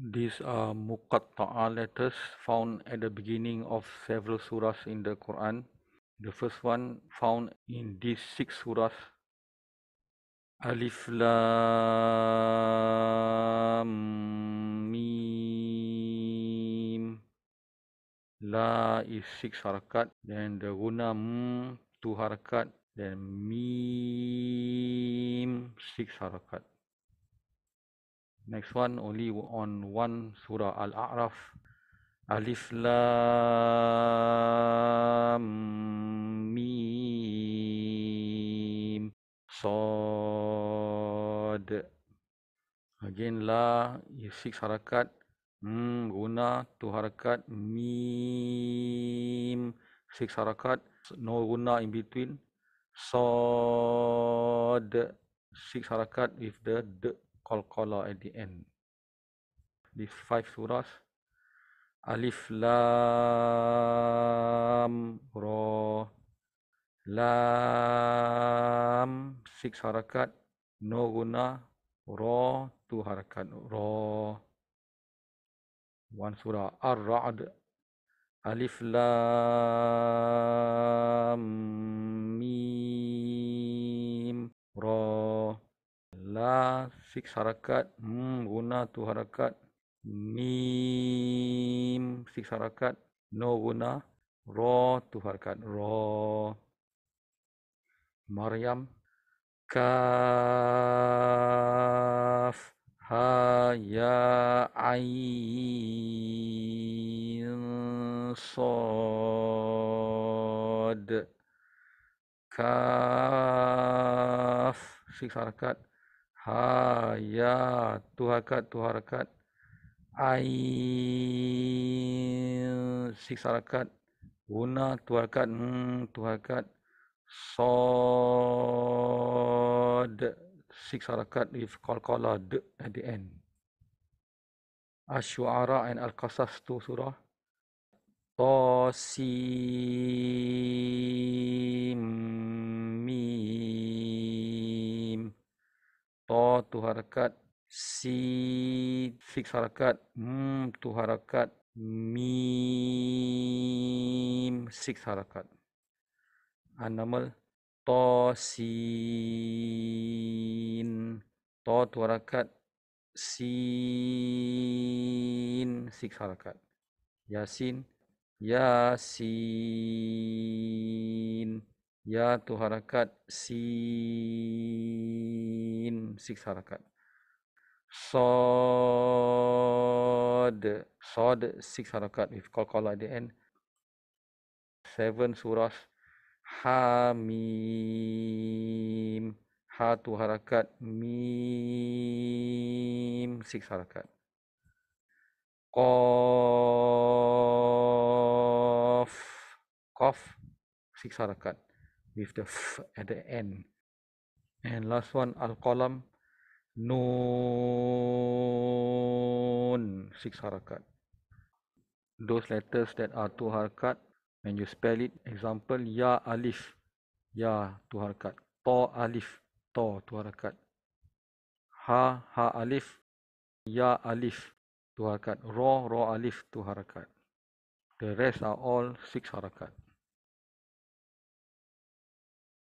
These are uh, muqatta'a letters found at the beginning of several surahs in the Quran. The first one found in these six surahs Alif Lam Mim La is six harakat then the guna two harakat then Mim six harakat Next one only on one surah Al-A'raf. Alif Lam Mim Sod. Again la six harakat. Hmm, guna tu harakat mim six harakat no guna in between sod six harakat with the d qalqala at the end di five surah alif lam ra lam six harakat no guna ra two harakat ra one surah ar-ra'd alif lam mim ra las fix harakat hmm guna tu harakat mim fix harakat no guna ro tu harakat ra maryam kaf ha ya ain sad kaf fix harakat ha ya tu harakat tu harakat ai six harakat guna tu harakat hmm tu harakat sod six harakat if qalqala lah, d at the end asyuara and al qasas tu surah ta si satu harakat si fix harakat hmm tu harakat mim six harakat anamal to sin to tu harakat sin six harakat yasin yasin ya tu harakat sin in six harakat sod sod six harakat with call call at the end seven surahs hamim ha tu harakat mim six harakat Kof kof six harakat with the f at the end And last one, Al-Qalam. Nun. Six harakat. Those letters that are two harakat, when you spell it, example, Ya Alif. Ya, two harakat. Ta Alif. Ta, two harakat. Ha, Ha Alif. Ya Alif. Two harakat. Ra, Ra Alif. Two harakat. The rest are all six harakat.